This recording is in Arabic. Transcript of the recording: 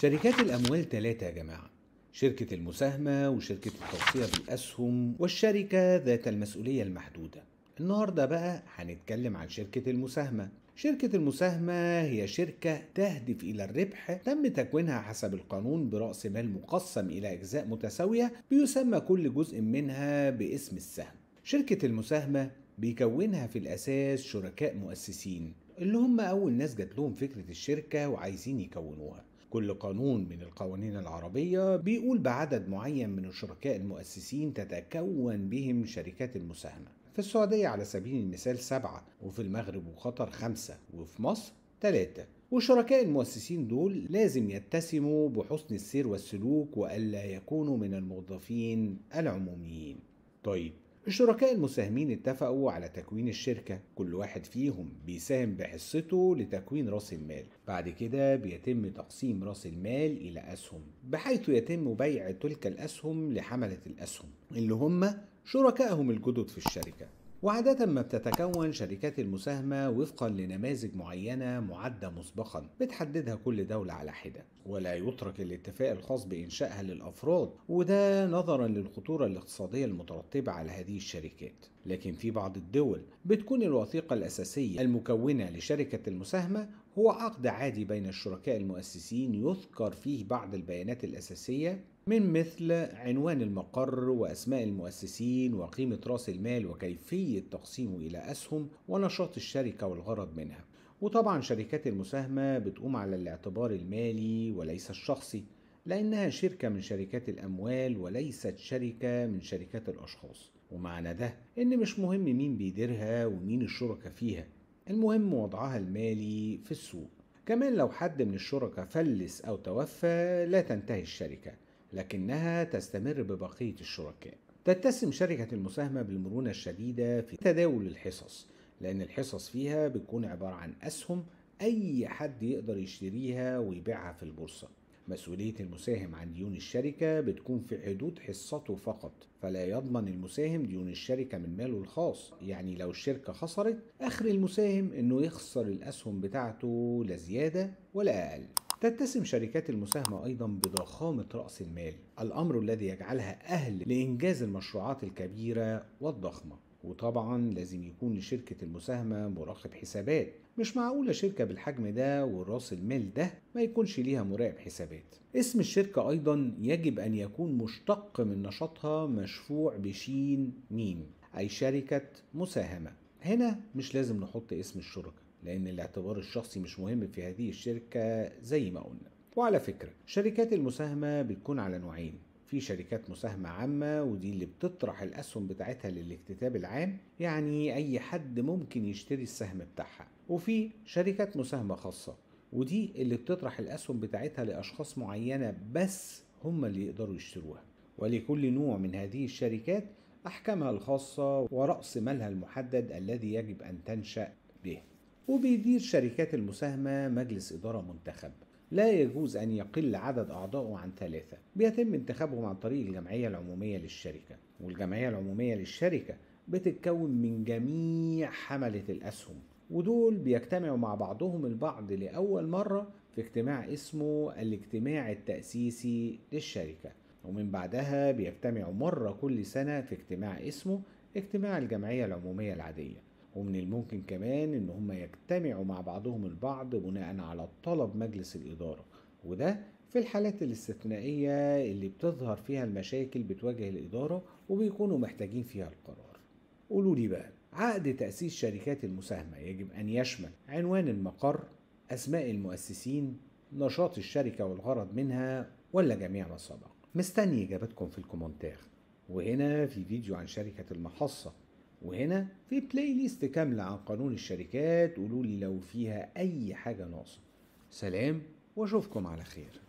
شركات الأموال ثلاثة يا جماعة شركة المساهمة وشركة التوصية بالأسهم والشركة ذات المسؤولية المحدودة النهاردة بقى هنتكلم عن شركة المساهمة شركة المساهمة هي شركة تهدف إلى الربح تم تكوينها حسب القانون برأس مال مقسم إلى أجزاء متساوية بيسمى كل جزء منها باسم السهم شركة المساهمة بيكونها في الأساس شركاء مؤسسين اللي هم أول ناس جات لهم فكرة الشركة وعايزين يكونوها كل قانون من القوانين العربية بيقول بعدد معين من الشركاء المؤسسين تتكون بهم شركات المساهمة في السعودية على سبيل المثال سبعة وفي المغرب وقطر خمسة وفي مصر ثلاثة والشركاء المؤسسين دول لازم يتسموا بحسن السير والسلوك وألا يكونوا من الموظفين العموميين طيب الشركاء المساهمين اتفقوا على تكوين الشركة كل واحد فيهم بيساهم بحصته لتكوين رأس المال بعد كده بيتم تقسيم رأس المال إلى أسهم بحيث يتم بيع تلك الأسهم لحملة الأسهم اللي هم شركائهم الجدد في الشركة وعادة ما بتتكون شركات المساهمة وفقا لنماذج معينة معدة مسبقا بتحددها كل دولة على حدة ولا يترك الاتفاق الخاص بإنشائها للأفراد وده نظرا للخطورة الاقتصادية المترتبة على هذه الشركات لكن في بعض الدول بتكون الوثيقة الأساسية المكونة لشركة المساهمة هو عقد عادي بين الشركاء المؤسسين يذكر فيه بعض البيانات الأساسية من مثل عنوان المقر وأسماء المؤسسين وقيمة رأس المال وكيفية تقسيمه إلى أسهم ونشاط الشركة والغرض منها وطبعا شركات المساهمة بتقوم على الاعتبار المالي وليس الشخصي لأنها شركة من شركات الأموال وليست شركة من شركات الأشخاص ومعنى ده إن مش مهم مين بيديرها ومين الشركة فيها المهم وضعها المالي في السوق كمان لو حد من الشركة فلس أو توفى لا تنتهي الشركة لكنها تستمر ببقية الشركاء تتسم شركة المساهمة بالمرونة الشديدة في تداول الحصص لأن الحصص فيها بتكون عبارة عن أسهم أي حد يقدر يشتريها ويبيعها في البورصة مسؤولية المساهم عن ديون الشركة بتكون في حدود حصته فقط فلا يضمن المساهم ديون الشركة من ماله الخاص يعني لو الشركة خسرت آخر المساهم أنه يخسر الأسهم بتاعته لا زيادة ولا أقل تتسم شركات المساهمة أيضا بضخامة رأس المال الأمر الذي يجعلها أهل لإنجاز المشروعات الكبيرة والضخمة وطبعا لازم يكون لشركة المساهمة مراقب حسابات مش معقولة شركة بالحجم ده والراس المال ده ما يكونش ليها مراقب حسابات اسم الشركة أيضا يجب أن يكون مشتق من نشاطها مشفوع بشين ميم أي شركة مساهمة هنا مش لازم نحط اسم الشركة لأن الاعتبار الشخصي مش مهم في هذه الشركة زي ما قلنا وعلى فكرة شركات المساهمة بتكون على نوعين في شركات مساهمة عامة ودي اللي بتطرح الأسهم بتاعتها للاكتتاب العام يعني أي حد ممكن يشتري السهم بتاعها وفي شركات مساهمة خاصة ودي اللي بتطرح الأسهم بتاعتها لأشخاص معينة بس هم اللي يقدروا يشتروها ولكل نوع من هذه الشركات أحكامها الخاصة ورأس مالها المحدد الذي يجب أن تنشأ به وبيدير شركات المساهمة مجلس إدارة منتخب لا يجوز أن يقل عدد أعضائه عن ثلاثة بيتم انتخابهم عن طريق الجمعية العمومية للشركة والجمعية العمومية للشركة بتتكون من جميع حملة الأسهم ودول بيجتمعوا مع بعضهم البعض لأول مرة في اجتماع اسمه الاجتماع التأسيسي للشركة ومن بعدها بيجتمعوا مرة كل سنة في اجتماع اسمه اجتماع الجمعية العمومية العادية ومن الممكن كمان ان هم يجتمعوا مع بعضهم البعض بناء على طلب مجلس الاداره وده في الحالات الاستثنائيه اللي بتظهر فيها المشاكل بتواجه الاداره وبيكونوا محتاجين فيها القرار قولوا لي بقى عقد تاسيس شركات المساهمه يجب ان يشمل عنوان المقر اسماء المؤسسين نشاط الشركه والغرض منها ولا جميع ما سبق مستني اجابتكم في الكومنتات وهنا في فيديو عن شركه المحصه وهنا في بلاي ليست كاملة عن قانون الشركات قولولي لو فيها أي حاجة ناقصة سلام وأشوفكم على خير